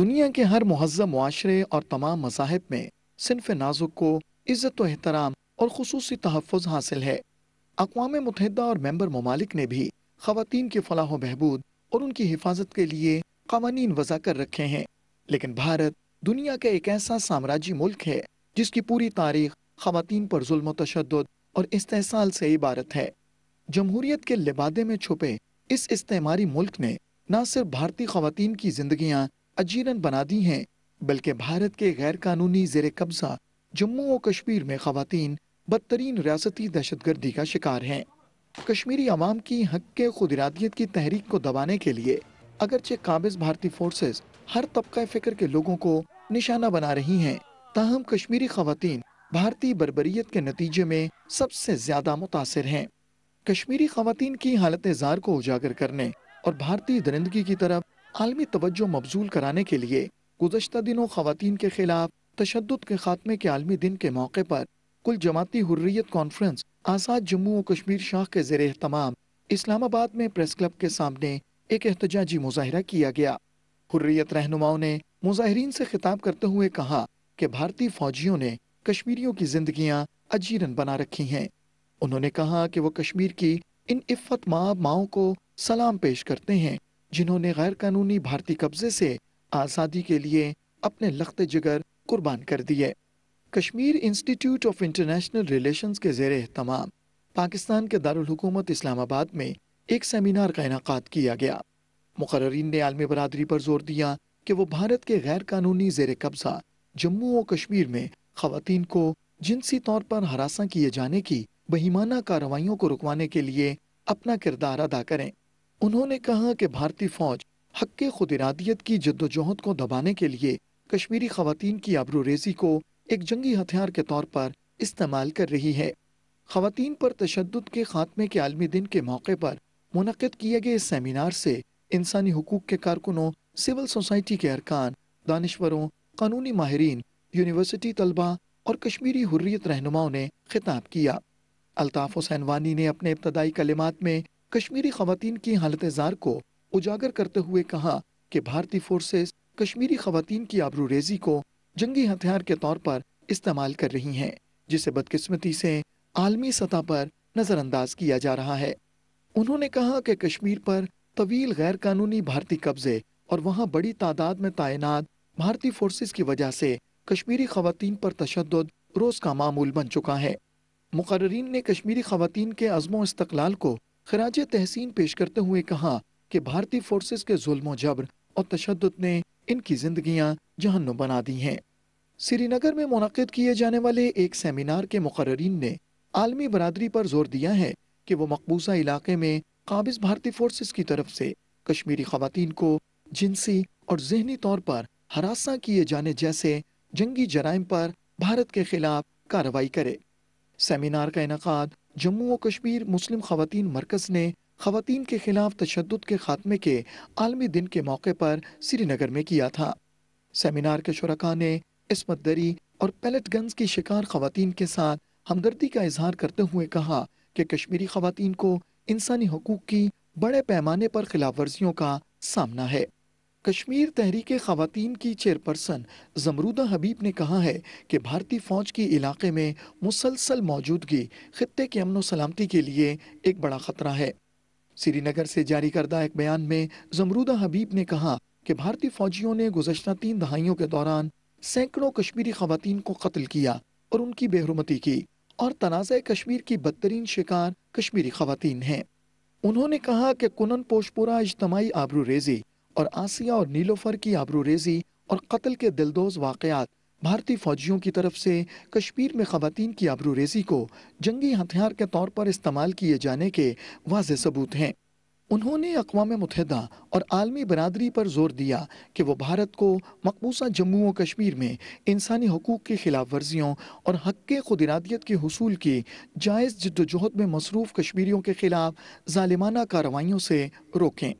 दुनिया के हर महजब माशरे और तमाम मजाहब में सिनफ नाजुक को इज़्ज़त एहतराम और खसूस तहफ़ हासिल है अकवा मुतहदा और मेम्बर ममालिक ने भी खातन के फलाह बहबूद और उनकी हिफाजत के लिए कवानी वज़ा कर रखे हैं लेकिन भारत दुनिया का एक ऐसा साम्राज्य मुल्क है जिसकी पूरी तारीख खातन पर जुल्म तशद और इस्तेसाल से इबारत है जमहूरीत के लिबादे में छुपे इस इस्तेमारी मुल्क ने न सिर्फ भारतीय खवतिन की जिंदगियां अजीरन बना दी हैं बल्कि भारत के गैर कानूनी जेर कब्जा जम्मू और कश्मीर में खातन बदतरीन रियासती दहशत गर्दी का शिकार हैं कश्मीरी आवाम की हक के खुदरादियत की तहरीक को दबाने के लिए अगरचे काबिज भारतीय फोर्सेस हर तबका फिक्र के लोगों को निशाना बना रही हैं ताहम कश्मीरी खातन भारतीय बरबरीत के नतीजे में सबसे ज्यादा मुतासर हैं कश्मीरी खातन की हालत जार को उजागर करने और भारतीय दरिंदगी की तरफ आलमी तवज्जो मबजूल कराने के लिए गुजशत दिनों खातन के खिलाफ तशद के खात्मे के आलमी दिन के मौके पर कुल जमाती हुर्रियत कॉन्फ्रेंस आज़ाद जम्मू और कश्मीर शाख के जेर अहतमाम इस्लामाबाद में प्रेस क्लब के सामने एक एहतजाजी मुजाहरा किया गया हुर्रियत रहनुमाओं ने मुजाहरीन से खिताब करते हुए कहा कि भारतीय फौजियों ने कश्मीरियों की जिंदगियां अजीरन बना रखी हैं उन्होंने कहा कि वो कश्मीर की इन इफ़त माँ माओ को सलाम पेश करते हैं जिन्होंने गैर कानूनी भारतीय कब्जे से आज़ादी के लिए अपने लखते जिगर कुर्बान कर दिए Kashmir institute of international relations के जेर अहतमाम पाकिस्तान के दारकूमत इस्लामाबाद में एक सेमिनार का इनका किया गया मुकर्रीन ने आलमी बरदरी पर जोर दिया कि वो भारत के गैर कानूनी जेर कब्जा जम्मू और कश्मीर में खातन को जिनसी तौर पर हरासा किए जाने की बहिमाना कार्रवाई को रुकवाने के लिए अपना किरदार अदा करें उन्होंने कहा कि भारतीय फौज हक खुद इरादियत की जद्दोजहद को दबाने के लिए कश्मीरी खातन की आबरू रेजी को एक जंगी हथियार के तौर पर इस्तेमाल कर रही है खातन पर तशद के खात्मे के आलमी दिन के मौके पर मुनद किए गए इस सेमिनार से इंसानी हकूक के कारकुनों सिविल सोसाइटी के अरकान दानश्वरों कानूनी माहरीन यूनिवर्सिटी तलबा और कश्मीरी हुर्रियत रहनुमाओं ने खिताब किया अल्ताफ़ हुसैन वानी ने अपने इब्तदाई कलिमात में कश्मीरी खातन की हालत जार को उजागर करते हुए कहा कि भारतीय फोर्सेस कश्मीरी खातन की आबरू रेजी को जंगी हथियार के तौर पर इस्तेमाल कर रही हैं जिसे बदकिस्मती से आलमी सतह पर नज़रअंदाज किया जा रहा है उन्होंने कहा कि कश्मीर पर तवील गैर कानूनी भारतीय कब्जे और वहाँ बड़ी तादाद में तैनात भारतीय फोर्सेज की वजह से कश्मीरी खातन पर तशद रोज़ का मामूल बन चुका है मुकर्रीन ने कश्मीरी खातन के अज़मो इस्तलाल को खराज तहसीन पेश करते हुए कहा कि भारतीय फोर्सेस के जुल्म जबर और तशद ने इनकी जिंदगियां जहनु बना दी हैं श्रीनगर में मुनद किए जाने वाले एक सेमिनार के मुकर्रीन ने आलमी बरदरी पर जोर दिया है कि वो मकबूजा इलाके में काबिज भारतीय फोर्सेस की तरफ से कश्मीरी खातन को जिनसी और जहनी तौर पर हरासा किए जाने जैसे जंगी जराइम पर भारत के खिलाफ कार्रवाई करे सेमिनार का इनका जम्मू व कश्मीर मुस्लिम खातन मरकज़ ने खातन के खिलाफ तशद के खात्मे के आलमी दिन के मौके पर श्रीनगर में किया था सेमिनार के शुरा ने इसमत दरी और पैलेट गन्स की शिकार खातन के साथ हमदर्दी का इजहार करते हुए कहा कि कश्मीरी खातन को इंसानी हकूक़ की बड़े पैमाने पर खिलाफ वर्जियों का सामना है कश्मीर तहरीक खातन की चेयरपर्सन जमरूदा हबीब ने कहा है कि भारतीय फ़ौज की इलाके में मुसलसल मौजूदगी खत्े के अमन सलामती के लिए एक बड़ा ख़तरा है श्रीनगर से जारी करदा एक बयान में जमरूदा हबीब ने कहा कि भारतीय फ़ौजियों ने गुजशत तीन दहाइयों के दौरान सैकड़ों कश्मीरी खातन को कत्ल किया और उनकी बेहरमती की और तनाज़ कश्मीर की बदतरीन शिकार कश्मीरी खातन हैं उन्होंने कहा कि कुनन पोशपुरा इजतमाही आबरू रेजी और आसिया और नीलोफर की आबरू रेजी और कत्ल के दिलदोज वाकयात भारतीय फौजियों की तरफ से कश्मीर में खातन की आबरू रेजी को जंगी हथियार के तौर पर इस्तेमाल किए जाने के वाज सबूत हैं उन्होंने अकवा मुतहदा और आलमी बरदरी पर जोर दिया कि वह भारत को मकबूसा जम्मू व कश्मीर में इंसानी हकूक़ की खिलाफ वर्जियों और हक खुदरादियत के हसूल की जायज़ जद्दोजहद में मसरूफ़ कश्मीरियों के खिलाफ ालिमाना कार्रवाइयों से रोकें